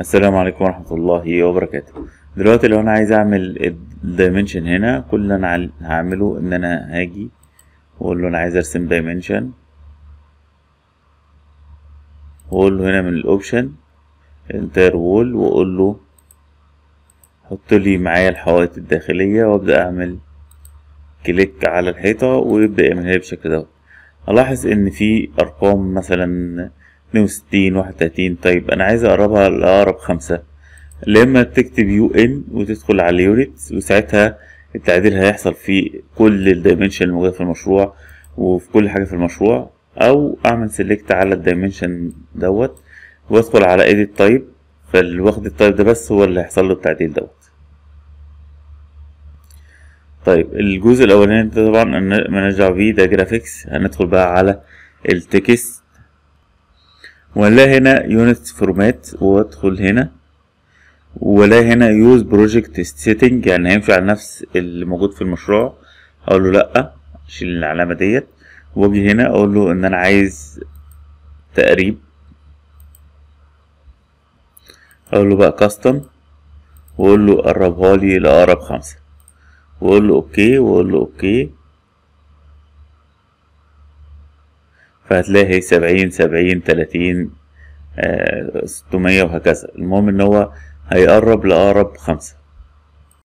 السلام عليكم ورحمة الله وبركاته دلوقتي لو انا عايز اعمل الدايمنشن هنا كل اللي انا هعمله ان انا هاجي واقول له انا عايز ارسم دايمنشن واقول له هنا من الاوبشن انتر وول واقول له حط لي معايا الحوائط الداخلية وابدأ اعمل كليك على الحيطة ويبدأ يعملها بالشكل ده الاحظ ان في ارقام مثلا اتنين وستين واحد وتلاتين طيب انا عايز اقربها لاقرب خمسة لما تكتب يو ان وتدخل على اليونتس وساعتها التعديل هيحصل في كل الدايمنشن الموجودة في المشروع وفي كل حاجة في المشروع او اعمل سيلكت على الدايمنشن دوت وادخل على edit type فالواخد التايب ده بس هو اللي هيحصل له التعديل دوت طيب الجزء الاولاني ده طبعا مالناش نرجع بيه ده جرافيكس هندخل بقى على التكست ولا هنا يونت فورمات وادخل هنا ولا هنا يوز بروجكت سيتنج يعني هينفع نفس اللي موجود في المشروع اقول له لا اشيل العلامه ديت واجي هنا اقول له ان انا عايز تقريب اقول له بقى كاستم واقول له قربها لي لاقرب خمسة واقول له اوكي واقول له اوكي فهتلاقي سبعين سبعين تلاتين آه، ستمية وهكذا المهم ان هو هيقرب لأقرب خمسة